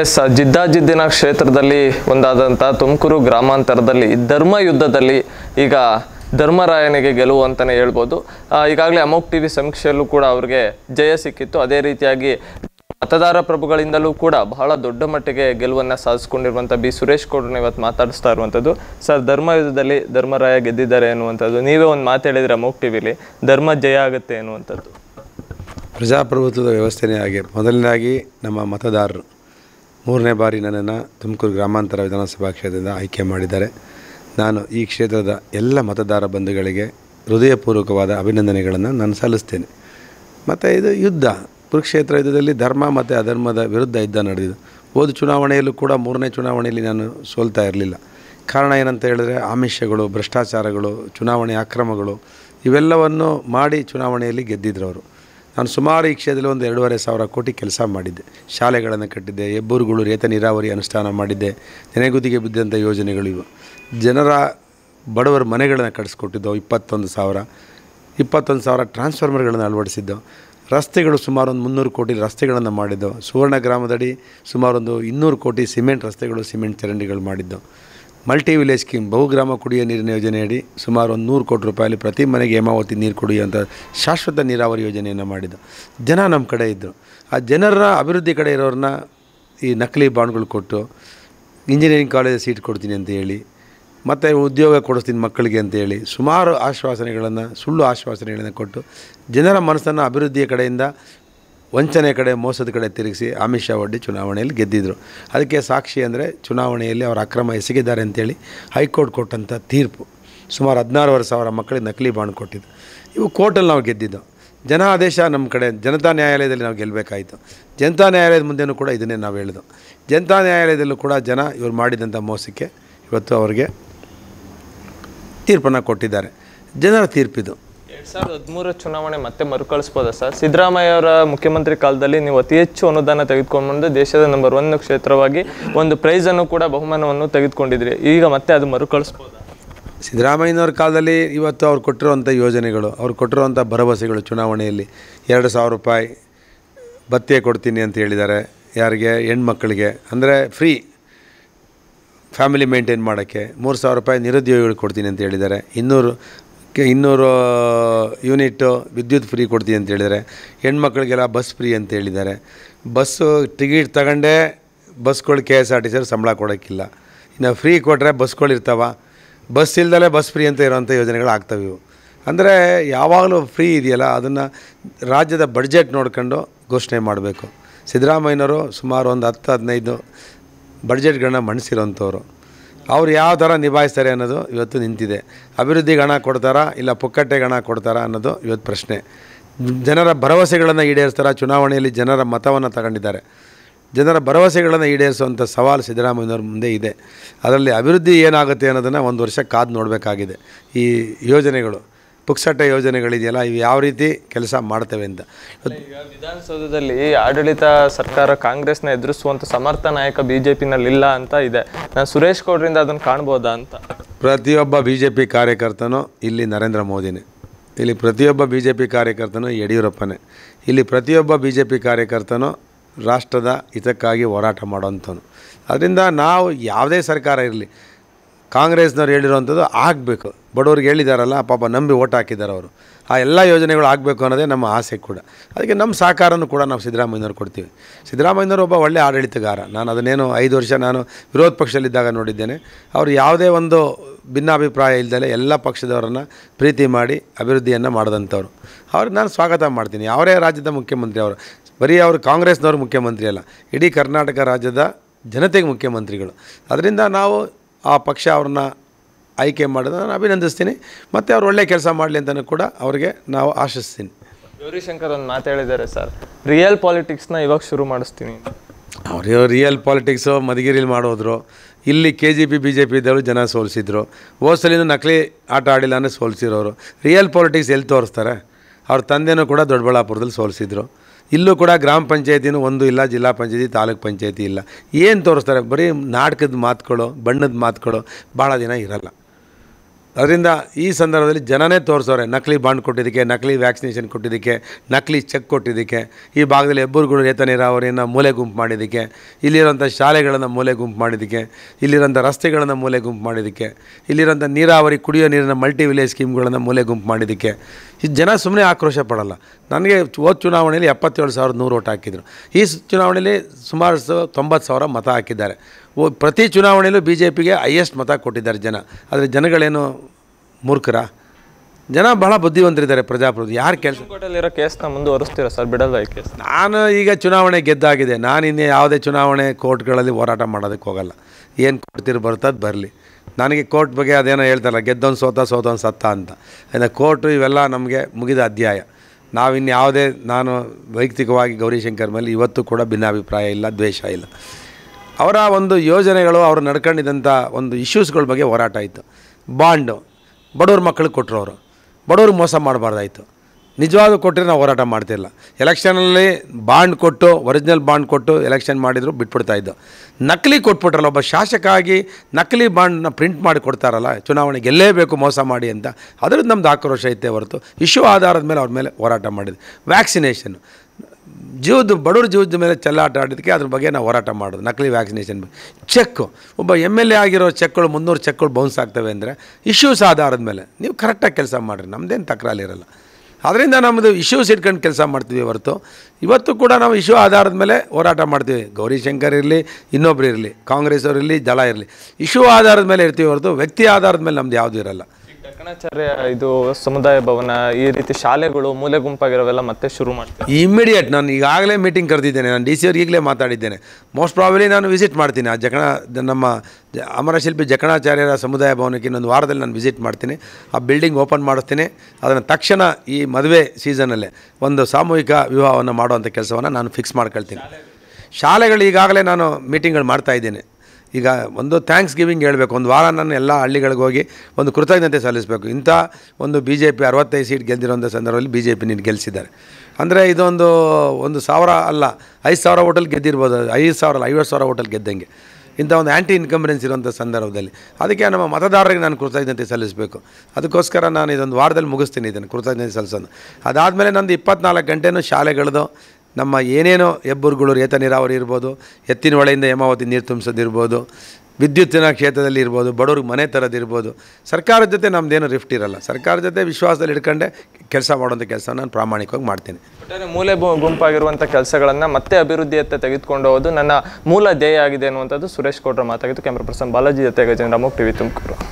S ಜಿದ್ದಾಜಿದ್ದಿನ ಕ್ಷೇತ್ರದಲ್ಲಿ ಒಂದಾದಂಥ ತುಮಕೂರು ಗ್ರಾಮಾಂತರದಲ್ಲಿ ಧರ್ಮ ಯುದ್ಧದಲ್ಲಿ ಈಗ ಧರ್ಮರಾಯನಿಗೆ ಗೆಲುವು ಅಂತಲೇ ಹೇಳ್ಬೋದು ಈಗಾಗಲೇ ಅಮೋಕ್ ಟಿ ವಿ ಸಮೀಕ್ಷೆಯಲ್ಲೂ ಕೂಡ ಅವ್ರಿಗೆ ಜಯ ಸಿಕ್ಕಿತ್ತು ಅದೇ ರೀತಿಯಾಗಿ ಮತದಾರ ಪ್ರಭುಗಳಿಂದಲೂ ಕೂಡ ಬಹಳ ದೊಡ್ಡ ಮಟ್ಟಿಗೆ ಗೆಲುವನ್ನು ಸಾಧಿಸ್ಕೊಂಡಿರುವಂಥ ಬಿ ಸುರೇಶ್ ಗೌಡ್ರನ್ನ ಇವತ್ತು ಮಾತಾಡಿಸ್ತಾ ಇರುವಂಥದ್ದು ಸರ್ ಧರ್ಮ ಯುದ್ಧದಲ್ಲಿ ಧರ್ಮರಾಯ ಗೆದ್ದಿದ್ದಾರೆ ಅನ್ನುವಂಥದ್ದು ನೀವೇ ಒಂದು ಮಾತು ಹೇಳಿದರೆ ಅಮೋಕ್ ಟಿ ವಿಲಿ ಧರ್ಮ ಜಯ ಆಗುತ್ತೆ ಅನ್ನುವಂಥದ್ದು ಪ್ರಜಾಪ್ರಭುತ್ವದ ವ್ಯವಸ್ಥೆನೇ ಹಾಗೆ ಮೊದಲನೇದಾಗಿ ನಮ್ಮ ಮತದಾರರು ಮೂರನೇ ಬಾರಿ ನನ್ನನ್ನು ತುಮಕೂರು ಗ್ರಾಮಾಂತರ ವಿಧಾನಸಭಾ ಕ್ಷೇತ್ರದಿಂದ ಆಯ್ಕೆ ಮಾಡಿದ್ದಾರೆ ನಾನು ಈ ಕ್ಷೇತ್ರದ ಎಲ್ಲ ಮತದಾರ ಬಂಧುಗಳಿಗೆ ಹೃದಯಪೂರ್ವಕವಾದ ಅಭಿನಂದನೆಗಳನ್ನು ನಾನು ಸಲ್ಲಿಸ್ತೇನೆ ಮತ್ತು ಇದು ಯುದ್ಧ ಕುರುಕ್ಷೇತ್ರ ಯುದ್ಧದಲ್ಲಿ ಧರ್ಮ ಮತ್ತು ಅಧರ್ಮದ ವಿರುದ್ಧ ಯುದ್ಧ ನಡೆದಿದೆ ಹೋದ ಚುನಾವಣೆಯಲ್ಲೂ ಕೂಡ ಮೂರನೇ ಚುನಾವಣೆಯಲ್ಲಿ ನಾನು ಸೋಲ್ತಾ ಇರಲಿಲ್ಲ ಕಾರಣ ಏನಂತ ಹೇಳಿದ್ರೆ ಆಮಿಷಗಳು ಭ್ರಷ್ಟಾಚಾರಗಳು ಚುನಾವಣೆ ಅಕ್ರಮಗಳು ಇವೆಲ್ಲವನ್ನು ಮಾಡಿ ಚುನಾವಣೆಯಲ್ಲಿ ಗೆದ್ದಿದ್ರು ಅವರು ನಾನು ಸುಮಾರು ಈ ಕ್ಷೇತ್ರದಲ್ಲಿ ಒಂದು ಎರಡೂವರೆ ಸಾವಿರ ಕೋಟಿ ಕೆಲಸ ಮಾಡಿದ್ದೆ ಶಾಲೆಗಳನ್ನು ಕಟ್ಟಿದ್ದೆ ಹೆಬ್ಬೂರುಗಳು ರೇತ ನೀರಾವರಿ ಅನುಷ್ಠಾನ ಮಾಡಿದ್ದೆ ನೆನೆಗುದಿಗೆ ಬಿದ್ದಂಥ ಯೋಜನೆಗಳಿವು ಜನರ ಬಡವರ ಮನೆಗಳನ್ನು ಕಟ್ಟಿಸ್ಕೊಟ್ಟಿದ್ದವು ಇಪ್ಪತ್ತೊಂದು ಸಾವಿರ ಇಪ್ಪತ್ತೊಂದು ಸಾವಿರ ಟ್ರಾನ್ಸ್ಫಾರ್ಮರ್ಗಳನ್ನು ಅಳವಡಿಸಿದ್ದೋ ರಸ್ತೆಗಳು ಸುಮಾರು ಒಂದು ಮುನ್ನೂರು ಕೋಟಿ ರಸ್ತೆಗಳನ್ನು ಮಾಡಿದ್ದವು ಸುವರ್ಣ ಗ್ರಾಮದಡಿ ಸುಮಾರೊಂದು ಇನ್ನೂರು ಕೋಟಿ ಸಿಮೆಂಟ್ ರಸ್ತೆಗಳು ಸಿಮೆಂಟ್ ಚರಂಡಿಗಳು ಮಾಡಿದ್ದವು ಮಲ್ಟಿ ವಿಲೇಜ್ ಸ್ಕೀಮ್ ಬಹುಗ್ರಾಮ ಕುಡಿಯೋ ನೀರಿನ ಯೋಜನೆಯಡಿ ಸುಮಾರು ಒಂದು ನೂರು ಕೋಟಿ ರೂಪಾಯಲ್ಲಿ ಪ್ರತಿ ಮನೆಗೆ ಹೇಮಾವತಿ ನೀರು ಕುಡಿಯುವಂಥ ಶಾಶ್ವತ ನೀರಾವರಿ ಯೋಜನೆಯನ್ನು ಮಾಡಿದ್ದು ಜನ ನಮ್ಮ ಕಡೆ ಇದ್ದರು ಆ ಜನರ ಅಭಿವೃದ್ಧಿ ಕಡೆ ಇರೋರನ್ನ ಈ ನಕಲಿ ಬಾಂಡ್ಗಳು ಕೊಟ್ಟು ಇಂಜಿನಿಯರಿಂಗ್ ಕಾಲೇಜ್ ಸೀಟ್ ಕೊಡ್ತೀನಿ ಅಂತ ಹೇಳಿ ಮತ್ತು ಉದ್ಯೋಗ ಕೊಡಿಸ್ತೀನಿ ಮಕ್ಕಳಿಗೆ ಅಂತೇಳಿ ಸುಮಾರು ಆಶ್ವಾಸನೆಗಳನ್ನು ಸುಳ್ಳು ಆಶ್ವಾಸನೆಗಳನ್ನು ಕೊಟ್ಟು ಜನರ ಮನಸ್ಸನ್ನು ಅಭಿವೃದ್ಧಿಯ ಕಡೆಯಿಂದ ವಂಚನೆ ಕಡೆ ಮೋಸದ ಕಡೆ ತಿರುಗಿಸಿ ಶಾ ಒಡ್ಡಿ ಚುನಾವಣೆಯಲ್ಲಿ ಗೆದ್ದಿದ್ದರು ಅದಕ್ಕೆ ಸಾಕ್ಷಿ ಅಂದರೆ ಚುನಾವಣೆಯಲ್ಲಿ ಅವರು ಅಕ್ರಮ ಎಸಗಿದ್ದಾರೆ ಅಂತೇಳಿ ಹೈಕೋರ್ಟ್ ಕೊಟ್ಟಂಥ ತೀರ್ಪು ಸುಮಾರು ಹದಿನಾರುವರೆ ಸಾವಿರ ಮಕ್ಕಳಿಗೆ ನಕಲಿ ಬಾಂಡ್ ಕೊಟ್ಟಿದ್ದು ಇವು ಕೋರ್ಟಲ್ಲಿ ನಾವು ಗೆದ್ದಿದ್ದು ಜನ ಆದೇಶ ನಮ್ಮ ಕಡೆ ಜನತಾ ನ್ಯಾಯಾಲಯದಲ್ಲಿ ನಾವು ಗೆಲ್ಲಬೇಕಾಯಿತು ಜನತಾ ನ್ಯಾಯಾಲಯದ ಮುಂದೆನೂ ಕೂಡ ಇದನ್ನೇ ನಾವು ಹೇಳಿದ್ವು ಜನತಾ ನ್ಯಾಯಾಲಯದಲ್ಲೂ ಕೂಡ ಜನ ಇವರು ಮಾಡಿದಂಥ ಮೋಸಕ್ಕೆ ಇವತ್ತು ಅವರಿಗೆ ತೀರ್ಪನ್ನು ಕೊಟ್ಟಿದ್ದಾರೆ ಜನರ ತೀರ್ಪಿದು ಎರಡು ಸಾವಿರದ ಹದಿಮೂರ ಚುನಾವಣೆ ಮತ್ತೆ ಮರುಕಳಿಸ್ಬೋದಾ ಸರ್ ಸಿದ್ದರಾಮಯ್ಯ ಅವರ ಮುಖ್ಯಮಂತ್ರಿ ಕಾಲದಲ್ಲಿ ನೀವು ಅತಿ ಹೆಚ್ಚು ಅನುದಾನ ತೆಗೆದುಕೊಂಡು ಬಂದು ದೇಶದ ನಂಬರ್ ಒನ್ ಕ್ಷೇತ್ರವಾಗಿ ಒಂದು ಅನ್ನು ಕೂಡ ಬಹುಮಾನವನ್ನು ತೆಗೆದುಕೊಂಡಿದ್ರಿ ಈಗ ಮತ್ತೆ ಅದು ಮರುಕಳಿಸ್ಬೋದಾ ಸಿದ್ದರಾಮಯ್ಯನವ್ರ ಕಾಲದಲ್ಲಿ ಇವತ್ತು ಅವ್ರು ಕೊಟ್ಟಿರುವಂಥ ಯೋಜನೆಗಳು ಅವ್ರು ಕೊಟ್ಟಿರುವಂಥ ಭರವಸೆಗಳು ಚುನಾವಣೆಯಲ್ಲಿ ಎರಡು ಸಾವಿರ ರೂಪಾಯಿ ಭತ್ಯೆ ಕೊಡ್ತೀನಿ ಅಂತ ಹೇಳಿದ್ದಾರೆ ಯಾರಿಗೆ ಹೆಣ್ಮಕ್ಳಿಗೆ ಅಂದರೆ ಫ್ರೀ ಫ್ಯಾಮಿಲಿ ಮೇಂಟೈನ್ ಮಾಡೋಕ್ಕೆ ಮೂರು ಸಾವಿರ ರೂಪಾಯಿ ನಿರುದ್ಯೋಗಿಗಳು ಕೊಡ್ತೀನಿ ಅಂತ ಹೇಳಿದ್ದಾರೆ ಇನ್ನೂರು ಇನ್ನೂರು ಯೂನಿಟ್ಟು ವಿದ್ಯುತ್ ಫ್ರೀ ಕೊಡ್ತೀವಿ ಅಂತ ಹೇಳಿದರೆ ಹೆಣ್ಮಕ್ಳಿಗೆಲ್ಲ ಬಸ್ ಫ್ರೀ ಅಂತ ಹೇಳಿದ್ದಾರೆ ಬಸ್ಸು ಟಿಕೆಟ್ ತಗೊಂಡೇ ಬಸ್ಗಳು ಕೆ ಎಸ್ ಆರ್ ಟಿ ಸಿಯವ್ರು ಸಂಬಳ ಕೊಡೋಕ್ಕಿಲ್ಲ ಇನ್ನು ಫ್ರೀ ಕೊಟ್ಟರೆ ಬಸ್ಗಳಿರ್ತಾವ ಬಸ್ ಇಲ್ದಲೆ ಬಸ್ ಫ್ರೀ ಅಂತ ಇರೋವಂಥ ಯೋಜನೆಗಳು ಆಗ್ತವೆ ಇವು ಅಂದರೆ ಯಾವಾಗಲೂ ಫ್ರೀ ಇದೆಯಲ್ಲ ಅದನ್ನು ರಾಜ್ಯದ ಬಡ್ಜೆಟ್ ನೋಡ್ಕೊಂಡು ಘೋಷಣೆ ಮಾಡಬೇಕು ಸಿದ್ದರಾಮಯ್ಯನವರು ಸುಮಾರು ಒಂದು ಹತ್ತು ಹದಿನೈದು ಬಡ್ಜೆಟ್ಗಳನ್ನ ಮಂಡಿಸಿರೋಂಥವ್ರು ಅವ್ರು ಯಾವ ಥರ ನಿಭಾಯಿಸ್ತಾರೆ ಅನ್ನೋದು ಇವತ್ತು ನಿಂತಿದೆ ಅಭಿವೃದ್ಧಿಗೆ ಹಣ ಕೊಡ್ತಾರಾ ಇಲ್ಲ ಪುಕ್ಕಟ್ಟೆಗೆ ಹಣ ಕೊಡ್ತಾರಾ ಅನ್ನೋದು ಇವತ್ತು ಪ್ರಶ್ನೆ ಜನರ ಭರವಸೆಗಳನ್ನು ಈಡೇರಿಸ್ತಾರ ಚುನಾವಣೆಯಲ್ಲಿ ಜನರ ಮತವನ್ನು ತಗೊಂಡಿದ್ದಾರೆ ಜನರ ಭರವಸೆಗಳನ್ನು ಈಡೇರಿಸುವಂಥ ಸವಾಲು ಸಿದ್ದರಾಮಯ್ಯವ್ರ ಮುಂದೆ ಇದೆ ಅದರಲ್ಲಿ ಅಭಿವೃದ್ಧಿ ಏನಾಗುತ್ತೆ ಅನ್ನೋದನ್ನು ಒಂದು ವರ್ಷ ಕಾದು ನೋಡಬೇಕಾಗಿದೆ ಈ ಯೋಜನೆಗಳು ಪುಕ್ಸಟ್ಟ ಯೋಜನೆಗಳಿದೆಯಲ್ಲ ಇವು ಯಾವ ರೀತಿ ಕೆಲಸ ಮಾಡ್ತವೆ ಅಂತ ವಿಧಾನಸೌಧದಲ್ಲಿ ಆಡಳಿತ ಸರ್ಕಾರ ಕಾಂಗ್ರೆಸ್ನ ಎದುರಿಸುವಂಥ ಸಮರ್ಥ ನಾಯಕ ಬಿ ಜೆ ಪಿನಲ್ಲಿ ಇಲ್ಲ ಅಂತ ಇದೆ ನಾನು ಸುರೇಶ್ ಗೌಡ್ರಿಂದ ಅದನ್ನು ಕಾಣ್ಬೋದಾ ಅಂತ ಪ್ರತಿಯೊಬ್ಬ ಬಿ ಜೆ ಪಿ ಕಾರ್ಯಕರ್ತನೂ ಇಲ್ಲಿ ನರೇಂದ್ರ ಮೋದಿನೇ ಇಲ್ಲಿ ಪ್ರತಿಯೊಬ್ಬ ಬಿ ಜೆ ಪಿ ಕಾರ್ಯಕರ್ತನೂ ಯಡಿಯೂರಪ್ಪನೇ ಇಲ್ಲಿ ಪ್ರತಿಯೊಬ್ಬ ಬಿ ಜೆ ಪಿ ಕಾರ್ಯಕರ್ತನೂ ರಾಷ್ಟ್ರದ ಹಿತಕ್ಕಾಗಿ ಹೋರಾಟ ಮಾಡೋವಂಥವನು ಅದರಿಂದ ನಾವು ಯಾವುದೇ ಸರ್ಕಾರ ಇರಲಿ ಕಾಂಗ್ರೆಸ್ನವ್ರು ಹೇಳಿರುವಂಥದ್ದು ಆಗಬೇಕು ಬಡವ್ರಿಗೆ ಹೇಳಿದಾರಲ್ಲ ಪಾಪ ನಂಬಿ ಓಟ್ ಹಾಕಿದ್ದಾರೆ ಅವರು ಆ ಎಲ್ಲ ಯೋಜನೆಗಳು ಆಗಬೇಕು ಅನ್ನೋದೇ ನಮ್ಮ ಆಸೆ ಕೂಡ ಅದಕ್ಕೆ ನಮ್ಮ ಸಹಕಾರನೂ ಕೂಡ ನಾವು ಸಿದ್ದರಾಮಯ್ಯನವ್ರು ಕೊಡ್ತೀವಿ ಸಿದ್ದರಾಮಯ್ಯನವರು ಒಬ್ಬ ಒಳ್ಳೆ ಆಡಳಿತಗಾರ ನಾನು ಅದನ್ನೇನು ಐದು ವರ್ಷ ನಾನು ವಿರೋಧ ಪಕ್ಷದಲ್ಲಿದ್ದಾಗ ನೋಡಿದ್ದೇನೆ ಅವರು ಯಾವುದೇ ಒಂದು ಭಿನ್ನಾಭಿಪ್ರಾಯ ಇಲ್ಲದೆ ಎಲ್ಲ ಪಕ್ಷದವರನ್ನು ಪ್ರೀತಿ ಮಾಡಿ ಅಭಿವೃದ್ಧಿಯನ್ನು ಮಾಡಿದಂಥವ್ರು ಅವ್ರಿಗೆ ನಾನು ಸ್ವಾಗತ ಮಾಡ್ತೀನಿ ಅವರೇ ರಾಜ್ಯದ ಮುಖ್ಯಮಂತ್ರಿ ಅವರು ಬರೀ ಅವರು ಕಾಂಗ್ರೆಸ್ನವರು ಮುಖ್ಯಮಂತ್ರಿ ಅಲ್ಲ ಇಡೀ ಕರ್ನಾಟಕ ರಾಜ್ಯದ ಜನತೆಗೆ ಮುಖ್ಯಮಂತ್ರಿಗಳು ಅದರಿಂದ ನಾವು ಆ ಪಕ್ಷ ಅವ್ರನ್ನ ಆಯ್ಕೆ ಮಾಡೋದು ನಾನು ಅಭಿನಂದಿಸ್ತೀನಿ ಮತ್ತು ಅವ್ರು ಒಳ್ಳೆ ಕೆಲಸ ಮಾಡಲಿ ಅಂತಲೂ ಕೂಡ ಅವ್ರಿಗೆ ನಾವು ಆಶಿಸ್ತೀನಿ ಗೌರಿಶಂಕರ್ ಒಂದು ಮಾತಾಡಿದ್ದಾರೆ ಸರ್ ರಿಯಲ್ ಪಾಲಿಟಿಕ್ಸ್ನ ಇವಾಗ ಶುರು ಮಾಡಿಸ್ತೀನಿ ಅವರೇ ರಿಯಲ್ ಪಾಲಿಟಿಕ್ಸು ಮಧುಗಿರಿಲಿ ಮಾಡೋದ್ರು ಇಲ್ಲಿ K J P B J P ಇದ್ದವರು ಜನ ಸೋಲಿಸಿದ್ರು ಓಸಲಿಂದ ನಕಲಿ ಆಟ ಆಡಿಲ್ಲ ಅಂದರೆ ಸೋಲಿಸಿರೋರು ರಿಯಲ್ ಪಾಲಿಟಿಕ್ಸ್ ಎಲ್ಲಿ ತೋರಿಸ್ತಾರೆ ಅವ್ರ ತಂದೆಯೂ ಕೂಡ ದೊಡ್ಡಬಳ್ಳಾಪುರದಲ್ಲಿ ಸೋಲಿಸಿದ್ರು ಇಲ್ಲೂ ಕೂಡ ಗ್ರಾಮ ಪಂಚಾಯತಿನೂ ಒಂದು ಇಲ್ಲ ಜಿಲ್ಲಾ ಪಂಚಾಯತಿ ತಾಲೂಕು ಪಂಚಾಯತಿ ಇಲ್ಲ ಏನು ತೋರಿಸ್ತಾರೆ ಬರೀ ನಾಟಕದ ಮಾತುಗಳು ಬಣ್ಣದ ಮಾತುಗಳು ಭಾಳ ದಿನ ಇರಲ್ಲ ಅದರಿಂದ ಈ ಸಂದರ್ಭದಲ್ಲಿ ಜನನೇ ತೋರಿಸೋರೆ ನಕಲಿ ಬಾಂಡ್ ಕೊಟ್ಟಿದ್ದಕ್ಕೆ ನಕಲಿ ವ್ಯಾಕ್ಸಿನೇಷನ್ ಕೊಟ್ಟಿದ್ದಕ್ಕೆ ನಕಲಿ ಚೆಕ್ ಕೊಟ್ಟಿದ್ದಕ್ಕೆ ಈ ಭಾಗದಲ್ಲಿ ಹೆಬ್ಬೂರುಗಳು ರೇತ ನೀರಾವರಿಯನ್ನು ಮೂಲೆ ಗುಂಪು ಮಾಡಿದ್ದಕ್ಕೆ ಇಲ್ಲಿರೋಂಥ ಶಾಲೆಗಳನ್ನು ಮೂಲೆ ಗುಂಪು ಮಾಡಿದ್ದಕ್ಕೆ ಇಲ್ಲಿರೋಂಥ ರಸ್ತೆಗಳನ್ನು ಮೂಲೆ ಗುಂಪು ಮಾಡಿದ್ದಕ್ಕೆ ಇಲ್ಲಿರೋಂಥ ನೀರಾವರಿ ಕುಡಿಯೋ ನೀರಿನ ಮಲ್ಟಿ ವಿಲೇಜ್ ಸ್ಕೀಮ್ಗಳನ್ನು ಮೂಲೆ ಗುಂಪು ಮಾಡಿದ್ದಕ್ಕೆ ಇದು ಜನ ಸುಮ್ಮನೆ ಆಕ್ರೋಶ ಪಡೋಲ್ಲ ನನಗೆ ಹೋದ ಚುನಾವಣೆಯಲ್ಲಿ ಎಪ್ಪತ್ತೇಳು ಸಾವಿರದ ನೂರು ಓಟ್ ಹಾಕಿದ್ರು ಈ ಚುನಾವಣೆಯಲ್ಲಿ ಸುಮಾರು ತೊಂಬತ್ತು ಸಾವಿರ ಮತ ಹಾಕಿದ್ದಾರೆ ಓ ಪ್ರತಿ ಚುನಾವಣೆಯಲ್ಲೂ ಬಿ ಜೆ ಪಿಗೆ ಹೈಯೆಸ್ಟ್ ಮತ ಕೊಟ್ಟಿದ್ದಾರೆ ಜನ ಆದರೆ ಜನಗಳೇನು ಮೂರ್ಖರ ಜನ ಬಹಳ ಬುದ್ಧಿವಂತರಿದ್ದಾರೆ ಪ್ರಜಾಪ್ರಭು ಯಾರು ಕೆಲಸ ಕೋರ್ಟಲ್ಲಿರೋ ಕೇಸ್ನ ಮುಂದುವರಿಸ್ತೀರ ಸರ್ ಬಿಡಲ್ಲ ಈ ಕೇಸ್ ನಾನು ಈಗ ಚುನಾವಣೆ ಗೆದ್ದಾಗಿದೆ ನಾನು ಇನ್ನೇ ಯಾವುದೇ ಚುನಾವಣೆ ಕೋರ್ಟ್ಗಳಲ್ಲಿ ಹೋರಾಟ ಮಾಡೋದಕ್ಕೆ ಹೋಗಲ್ಲ ಏನು ಕೊಡ್ತೀರಿ ಬರ್ತದೆ ಬರಲಿ ನನಗೆ ಕೋರ್ಟ್ ಬಗ್ಗೆ ಅದೇನೋ ಹೇಳ್ತಾರಲ್ಲ ಗೆದ್ದೊಂದು ಸೋತ ಸೋತೊಂದು ಸತ್ತ ಅಂತ ಅಂದರೆ ಕೋರ್ಟು ಇವೆಲ್ಲ ನಮಗೆ ಮುಗಿದ ಅಧ್ಯಾಯ ನಾವು ನಾವಿನ್ಯಾವುದೇ ನಾನು ವೈಯಕ್ತಿಕವಾಗಿ ಗೌರಿಶಂಕರ್ ಮೇಲೆ ಇವತ್ತು ಕೂಡ ಭಿನ್ನಾಭಿಪ್ರಾಯ ಇಲ್ಲ ದ್ವೇಷ ಇಲ್ಲ ಅವರ ಒಂದು ಯೋಜನೆಗಳು ಅವರು ನಡ್ಕೊಂಡಿದ್ದಂಥ ಒಂದು ಇಶ್ಯೂಸ್ಗಳ ಬಗ್ಗೆ ಹೋರಾಟ ಇತ್ತು ಬಾಂಡು ಬಡವ್ರ ಮಕ್ಕಳಿಗೆ ಕೊಟ್ಟರು ಅವರು ಬಡವ್ರಿಗೆ ಮೋಸ ಮಾಡಬಾರ್ದಾಯಿತು ನಿಜವಾದ ಕೊಟ್ಟರೆ ನಾವು ಹೋರಾಟ ಮಾಡ್ತಿರಲ್ಲ ಎಲೆಕ್ಷನಲ್ಲಿ ಬಾಂಡ್ ಕೊಟ್ಟು ಒರಿಜಿನಲ್ ಬಾಂಡ್ ಕೊಟ್ಟು ಎಲೆಕ್ಷನ್ ಮಾಡಿದ್ರು ಬಿಟ್ಬಿಡ್ತಾ ಇದ್ದೋ ನಕಲಿ ಕೊಟ್ಬಿಟ್ರಲ್ಲ ಒಬ್ಬ ಶಾಸಕಾಗಿ ನಕಲಿ ಬಾಂಡ್ನ ಪ್ರಿಂಟ್ ಮಾಡಿ ಕೊಡ್ತಾರಲ್ಲ ಎಲ್ಲೇ ಬೇಕು ಮೋಸ ಮಾಡಿ ಅಂತ ಅದ್ರದ್ದು ನಮ್ದು ಆಕ್ರೋಶ ಐತೆ ಹೊರತು ಇಶ್ಯೂ ಆಧಾರದ ಮೇಲೆ ಅವ್ರ ಮೇಲೆ ಹೋರಾಟ ಮಾಡಿದ್ವಿ ವ್ಯಾಕ್ಸಿನೇಷನ್ ಜೀವದ ಬಡವ್ರ ಜೀವದ ಮೇಲೆ ಚೆಲ್ಲಾಟ ಆಡೋದಕ್ಕೆ ಅದ್ರ ಬಗ್ಗೆ ನಾವು ಹೋರಾಟ ಮಾಡೋದು ನಕಲಿ ವ್ಯಾಕ್ಸಿನೇಷನ್ ಚೆಕ್ ಒಬ್ಬ ಎಮ್ ಎಲ್ ಎ ಆಗಿರೋ ಚೆಕ್ಗಳು ಮುನ್ನೂರು ಚೆಕ್ಗಳು ಬೌನ್ಸ್ ಆಗ್ತವೆ ಅಂದರೆ ಇಶ್ಯೂಸ್ ಆಧಾರದ ಮೇಲೆ ನೀವು ಕರೆಕ್ಟಾಗಿ ಕೆಲಸ ಮಾಡಿರಿ ನಮ್ಮದೇನು ತಕರಾಲಿರಲ್ಲ ಅದರಿಂದ ನಮ್ಮದು ಇಶ್ಯೂಸ್ ಇಟ್ಕೊಂಡು ಕೆಲಸ ಮಾಡ್ತೀವಿ ಹೊರತು ಇವತ್ತು ಕೂಡ ನಾವು ಇಶ್ಯೂ ಆಧಾರದ ಮೇಲೆ ಹೋರಾಟ ಮಾಡ್ತೀವಿ ಗೌರಿಶಂಕರ್ ಇರಲಿ ಇನ್ನೊಬ್ಬರು ಇರಲಿ ಕಾಂಗ್ರೆಸ್ ಅವರಿರಲಿ ದಳ ಇರಲಿ ಇಶ್ಯೂ ಆಧಾರದ ಮೇಲೆ ಇರ್ತೀವಿ ಹೊರತು ವ್ಯಕ್ತಿ ಆಧಾರದ ಮೇಲೆ ನಮ್ದು ಯಾವುದೂ ಇರಲ್ಲ ಜಕಣಾಚಾರ್ಯ ಇದು ಸಮುದಾಯ ಭವನ ಈ ರೀತಿ ಶಾಲೆಗಳು ಮೂಲೆ ಗುಂಪಾಗಿರೋವೆಲ್ಲ ಮತ್ತೆ ಶುರು ಮಾಡ್ತೀನಿ ಇಮಿಡಿಯೇಟ್ ನಾನು ಈಗಾಗಲೇ ಮೀಟಿಂಗ್ ಕರೆದಿದ್ದೇನೆ ನಾನು ಡಿ ಸಿ ಅವ್ರಿಗೆ ಈಗಲೇ ಮಾತಾಡಿದ್ದೇನೆ ಮೋಸ್ಟ್ ಪ್ರಾಬಲಿ ನಾನು ವಿಸಿಟ್ ಮಾಡ್ತೀನಿ ಆ ಜಕಣ ನಮ್ಮ ಅಮರಶಿಲ್ಪಿ ಜಕಣಾಚಾರ್ಯರ ಸಮುದಾಯ ಭವನಕ್ಕೆ ಇನ್ನೊಂದು ವಾರದಲ್ಲಿ ನಾನು ವಿಸಿಟ್ ಮಾಡ್ತೀನಿ ಆ ಬಿಲ್ಡಿಂಗ್ ಓಪನ್ ಮಾಡಿಸ್ತೀನಿ ಅದನ್ನು ತಕ್ಷಣ ಈ ಮದುವೆ ಸೀಸನಲ್ಲೇ ಒಂದು ಸಾಮೂಹಿಕ ವಿವಾಹವನ್ನು ಮಾಡುವಂಥ ಕೆಲಸವನ್ನು ನಾನು ಫಿಕ್ಸ್ ಮಾಡ್ಕೊಳ್ತೀನಿ ಶಾಲೆಗಳು ಈಗಾಗಲೇ ನಾನು ಮೀಟಿಂಗ್ಗಳು ಮಾಡ್ತಾಯಿದ್ದೀನಿ ಈಗ ಒಂದು ಥ್ಯಾಂಕ್ಸ್ ಗಿವಿಂಗ್ ಹೇಳಬೇಕು ಒಂದು ವಾರ ನಾನು ಎಲ್ಲ ಹಳ್ಳಿಗಳಿಗೆ ಹೋಗಿ ಒಂದು ಕೃತಜ್ಞತೆ ಸಲ್ಲಿಸಬೇಕು ಇಂಥ ಒಂದು ಬಿ ಜೆ ಪಿ ಅರವತ್ತೈದು ಸೀಟ್ ಗೆದ್ದಿರೋಂಥ ಸಂದರ್ಭದಲ್ಲಿ ಬಿ ಜೆ ಪಿ ನೀನು ಗೆಲ್ಲಿಸಿದ್ದಾರೆ ಅಂದರೆ ಇದೊಂದು ಒಂದು ಸಾವಿರ ಅಲ್ಲ ಐದು ಸಾವಿರ ಓಟಲ್ ಗೆದ್ದಿರ್ಬೋದು ಐದು ಸಾವಿರ ಅಲ್ಲ ಐವತ್ತು ಸಾವಿರ ಹೋಟೆಲ್ ಗೆದ್ದಂಗೆ ಇಂಥ ಒಂದು ಆ್ಯಂಟಿ ಇನ್ಕಂಬರೆನ್ಸ್ ಇರುವಂಥ ಸಂದರ್ಭದಲ್ಲಿ ಅದಕ್ಕೆ ನಮ್ಮ ಮತದಾರರಿಗೆ ನಾನು ಕೃತಜ್ಞತೆ ಸಲ್ಲಿಸಬೇಕು ಅದಕ್ಕೋಸ್ಕರ ನಾನು ಇದೊಂದು ವಾರದಲ್ಲಿ ಮುಗಿಸ್ತೀನಿ ಇದನ್ನು ಕೃತಜ್ಞತೆ ಸಲ್ಲಿಸೋದು ಅದಾದಮೇಲೆ ನಂದು ಇಪ್ಪತ್ನಾಲ್ಕು ಗಂಟೆನೂ ಶಾಲೆಗಳದು ನಮ್ಮ ಏನೇನೋ ಹೆಬ್ಬುರುಗಳೂರು ಏತ ನೀರಾವರಿ ಇರ್ಬೋದು ಎತ್ತಿನ ಹೊಳೆಯಿಂದ ಹೇಮಾವತಿ ನೀರು ತುಂಬಿಸೋದಿರ್ಬೋದು ವಿದ್ಯುತ್ತಿನ ಕ್ಷೇತ್ರದಲ್ಲಿ ಇರ್ಬೋದು ಬಡವ್ರಿಗೆ ಮನೆ ತರೋದಿರ್ಬೋದು ಸರ್ಕಾರದ ಜೊತೆ ನಮ್ಮದೇನು ರಿಫ್ಟ್ ಇರಲ್ಲ ಸರ್ಕಾರದ ಜೊತೆ ವಿಶ್ವಾಸದಲ್ಲಿ ಇಟ್ಕೊಂಡೆ ಕೆಲಸ ಮಾಡೋಂಥ ಕೆಲಸ ನಾನು ಪ್ರಾಮಾಣಿಕವಾಗಿ ಮಾಡ್ತೀನಿ ಒಟ್ಟಾರೆ ಮೂಲೆ ಗುಂಪಾಗಿರುವಂಥ ಕೆಲಸಗಳನ್ನು ಮತ್ತೆ ಅಭಿವೃದ್ಧಿಯತ್ತ ತೆಗೆದುಕೊಂಡು ಹೋದು ನನ್ನ ಮೂಲ ಧ್ಯೇಯ ಆಗಿದೆ ಅನ್ನುವಂಥದ್ದು ಸುರೇಶ್ ಕೋಟ್ರ ಮಾತಾಗಿತ್ತು ಕ್ಯಾಮ್ರಾ ಪರ್ಸನ್ ಬಾಲಾಜಿ ಜೊತೆ ಟಿ ವಿ ತುಮಕೂರು